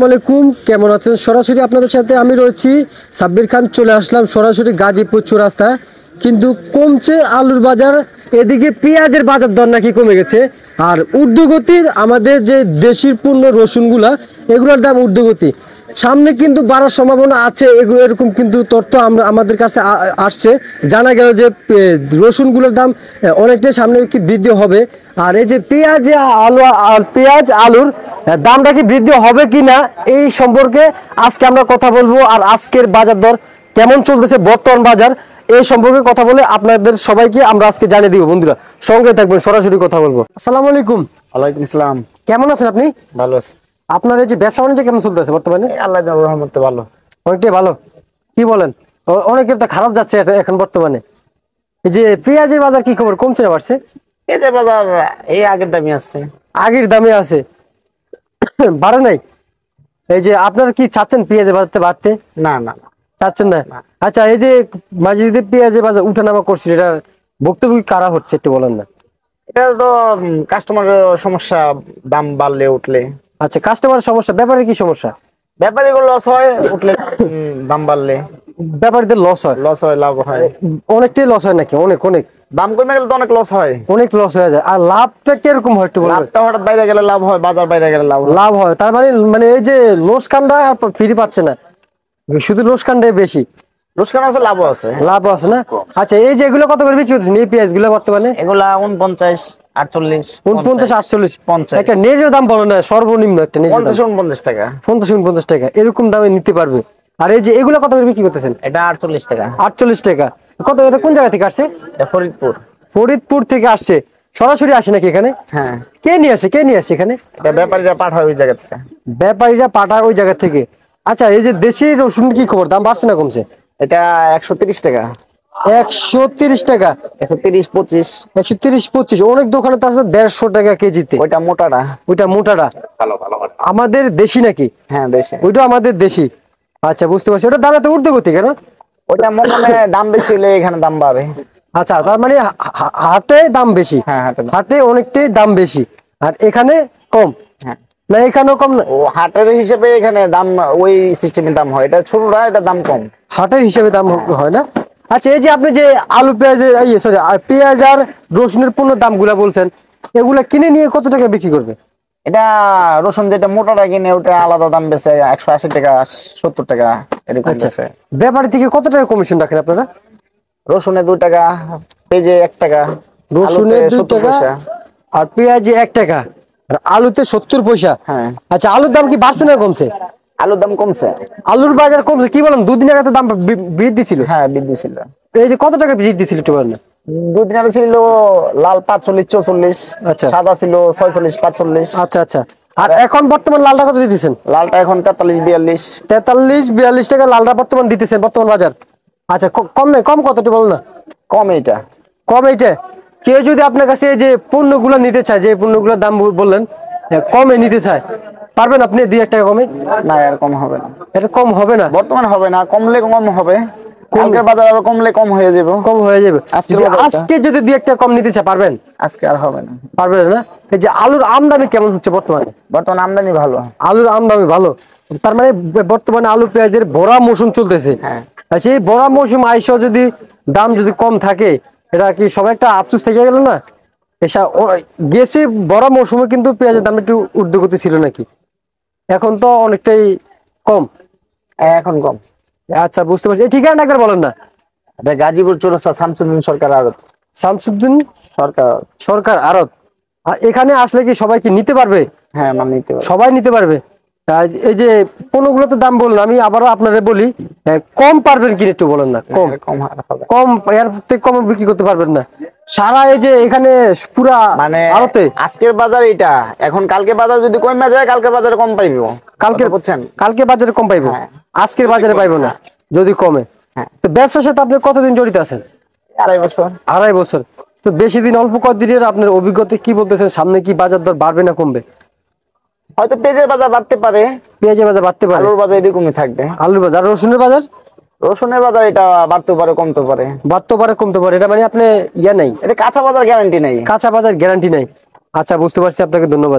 আসসালামাইকুম কেমন আছেন সরাসরি আপনাদের সাথে আমি রয়েছি সাব্বির খান চলে আসলাম সরাসরি গাজীপুর চৌরাস্তায় কিন্তু কমছে আলুর বাজার এদিকে পেঁয়াজের বাজার দর নাকি কমে গেছে আর ঊর্ধ্বগতি আমাদের যে দেশির পূর্ণ রসুনগুলা এগুলোর দাম ঊর্ধ্বগতি সামনে কিন্তু বাড়ার সম্ভাবনা আছে এগুলো এরকম কিন্তু তথ্য আমরা আমাদের কাছে আসছে জানা গেল যে রসুনগুলোর দাম অনেকটাই সামনে কি বৃদ্ধি হবে আর এই যে পেঁয়াজ আলু আর পেঁয়াজ আলুর হ্যাঁ, দামটা কি বৃদ্ধি হবে কি না এই সম্পর্কে আজকে আমরা কথা বলবো আর আজকের বাজার দর কেমন চলতেছে বর্তমান বাজার এই সম্পর্কে কথা বলে আপনাদের সবাইকে আমরা আজকে জানিয়ে দিব বন্ধুরা সঙ্গে থাকবেন সরাসরি কথা বলবো আসসালাম আলাইকুম ওয়ালাইকুম ইসলাম কেমন আছেন আপনি ভালো আছি আপনার এই যে ব্যবসা বাণিজ্য কেমন চলতেছে বর্তমানে আল্লাহ রহমতে ভালো অনেকটাই ভালো কি বলেন অনেকের তো খারাপ যাচ্ছে এখন বর্তমানে এই যে পেঁয়াজের বাজার কি খবর কমছে না বাড়ছে পেঁয়াজের বাজার এই আগের দামে আছে আগের দামে আছে বাড়ে নাই এই যে আপনারা কি চাচ্ছেন পেঁয়াজে বাজারতে বাড়তে না না চাচ্ছেন না আচ্ছা এই যে মাঝিদের পেঁয়াজে বাজার নামা করছিল এটা ভুক্তভোগী কারা হচ্ছে একটু বলেন না এটা তো কাস্টমারের সমস্যা দাম বাড়লে উঠলে আচ্ছা কাস্টমারের সমস্যা ব্যাপারে কি সমস্যা ব্যাপারে লস হয় উঠলে দাম বাড়লে ব্যাপারীদের লস হয় লস হয় লাভ হয় অনেকটাই লস হয় নাকি অনেক অনেক দাম কমে গেলে তো অনেক লস হয় অনেক লস হয়ে যায় আর লাভটা কিরকম হয় একটু লাভটা হঠাৎ বাইরে গেলে লাভ হয় বাজার বাইরে গেলে লাভ লাভ হয় তার মানে মানে এই যে লোসকানটা ফ্রি পাচ্ছে না শুধু লোসকানটাই বেশি না আচ্ছা, এগুলো কত করে বিক্রি আর এই যে এগুলো কত করবি কি করতেছেন এটা আটচল্লিশ টাকা আটচল্লিশ টাকা কত এটা কোন জায়গা থেকে আসছে ফরিদপুর ফরিদপুর থেকে আসছে সরাসরি আসে নাকি এখানে হ্যাঁ কে নিয়ে আসে কে নিয়ে আসে এখানে ব্যাপারীরা পাঠায় ওই জায়গা থেকে ব্যাপারীরা পাঠায় ওই জায়গা থেকে আচ্ছা এই যে দেশি রসুন কি খবর দাম বাড়ছে না কমছে এটা একশো টাকা একশো তিরিশ টাকা একশো তিরিশ পঁচিশ একশো তিরিশ পঁচিশ অনেক দোকানে তো আছে দেড়শো টাকা কেজিতে ওইটা মোটাটা ওইটা মোটাটা ভালো ভালো আমাদের দেশি নাকি হ্যাঁ দেশি ওইটা আমাদের দেশি আচ্ছা বুঝতে পারছি ওটা দাম এত উর্ধগতি কেন ওটা মনে হয় দাম বেশি হলে এখানে দাম বাড়ে আচ্ছা তার মানে হাটে দাম বেশি হ্যাঁ, হাটে অনেকটাই দাম বেশি আর এখানে কম হ্যাঁ। না এখানেও কম না হাটের হিসেবে এখানে দাম ওই সিস্টেমে দাম হয় এটা ছোটটা এটা দাম কম হাটের হিসেবে দাম হ্যাঁ। হয় না আচ্ছা এই যে আপনি যে আলু পেঁয়াজের সরি পেঁয়াজ আর রসুনের পণ্য দামগুলা বলছেন এগুলা কিনে নিয়ে কত টাকা বিক্রি করবে এটা রসুন যেটা মোটাটা কিনে ওটা আলাদা দাম বেছে একশো আশি টাকা সত্তর টাকা এরকম আচ্ছা। বেছে থেকে কত টাকা কমিশন রাখেন আপনারা রসুনে দুই টাকা পেঁয়াজে এক টাকা রসুনে দুই টাকা আর পেঁয়াজে এক টাকা আর আলুতে সত্তর পয়সা হ্যাঁ আচ্ছা আলুর দাম কি বাড়ছে না কমছে আলুর দাম কমছে আলুর বাজার কমছে কি বললাম দুদিন আগে তো দাম বৃদ্ধি ছিল হ্যাঁ বৃদ্ধি ছিল এই যে কত টাকা বৃদ্ধি ছিল একটু বলেন দুই ছিল লাল পাঁচচল্লিশ চৌচল্লিশ আচ্ছা। সাদা ছিল ছয়চল্লিশ পাঁচচল্লিশ আচ্ছা আচ্ছা আর এখন বর্তমান লালটা কত দিতেছেন লালটা এখন তেতাল্লিশ বিয়াল্লিশ তেতাল্লিশ বিয়াল্লিশ টাকা লালটা বর্তমান দিতেছেন বর্তমান বাজার আচ্ছা কম নেই কম বল না কম এইটা কম এইটা কেউ যদি আপনার কাছে যে পণ্যগুলো নিতে চায় যে পণ্যগুলোর দাম বললেন কমে নিতে চায় পারবেন আপনি দুই এক টাকা কমে না আর কম হবে না এটা কম হবে না বর্তমান হবে না কমলে কম হবে কালকের বাজার আরো কমলে কম হয়ে যাবে কম হয়ে যাবে আজকে যদি দুই একটা কম নিতে চা পারবেন আজকে আর হবে না পারবেন না এই যে আলুর আমদানি কেমন হচ্ছে বর্তমানে বর্তমানে আমদানি ভালো আলুর আমদানি ভালো তার মানে বর্তমানে আলু পেঁয়াজের ভরা মৌসুম চলতেছে হ্যাঁ সেই ভরা মৌসুম আইসো যদি দাম যদি কম থাকে এটা কি সবাই একটা আফসোস থেকে গেল না এসা গেছে বড় মৌসুমে কিন্তু পেঁয়াজের দাম একটু ঊর্ধ্বগতি ছিল নাকি এখন তো অনেকটাই কম হ্যাঁ, এখন কম আচ্ছা বুঝতে পারছি এই ঠিকানা একবার বলেন না এটা গাজীপুর চৌরাস্তা শামসুদ্দিন সরকার আরত শামসুদ্দিন সরকার সরকার আরত এখানে আসলে কি সবাই কি নিতে পারবে হ্যাঁ মানে নিতে পারবে সবাই নিতে পারবে এই যে পণ্যগুলো তো দাম বললাম আমি আবারও আপনাদের বলি কম পারবেন কিনা একটু বলেন না হ্যাঁ, কম কম এর থেকে কম বিক্রি করতে পারবেন না সারা এই যে এখানে পুরা মানে আরতে আজকের বাজার এটা এখন কালকে বাজার যদি কমে যায় কালকে বাজারে কম পাইব কালকে বুঝছেন কালকে বাজারে কম পাইব হ্যাঁ। আজকের বাজারে পাইবো না যদি কমে হ্যাঁ। তো ব্যবসার সাথে আপনি কতদিন জড়িত আছেন আড়াই বছর আড়াই বছর তো বেশি দিন অল্প কদিনের আপনার অভিজ্ঞতা কি বলতেছেন সামনে কি বাজার দর বাড়বে না কমবে হয়তো পেঁয়াজের বাজার বাড়তে পারে পেঁয়াজের বাজার বাড়তে পারে আলুর বাজার এরকমই থাকবে আলুর বাজার রসুনের বাজার রসুনের বাজার এটা বাড়তে পারে কমতে পারে বাড়তে পারে কমতে পারে এটা মানে আপনি ইয়া নাই এটা কাঁচা বাজার গ্যারান্টি নাই কাঁচা বাজার গ্যারান্টি নাই আচ্ছা বুঝতে পারছি আপনাকে ধন্যবাদ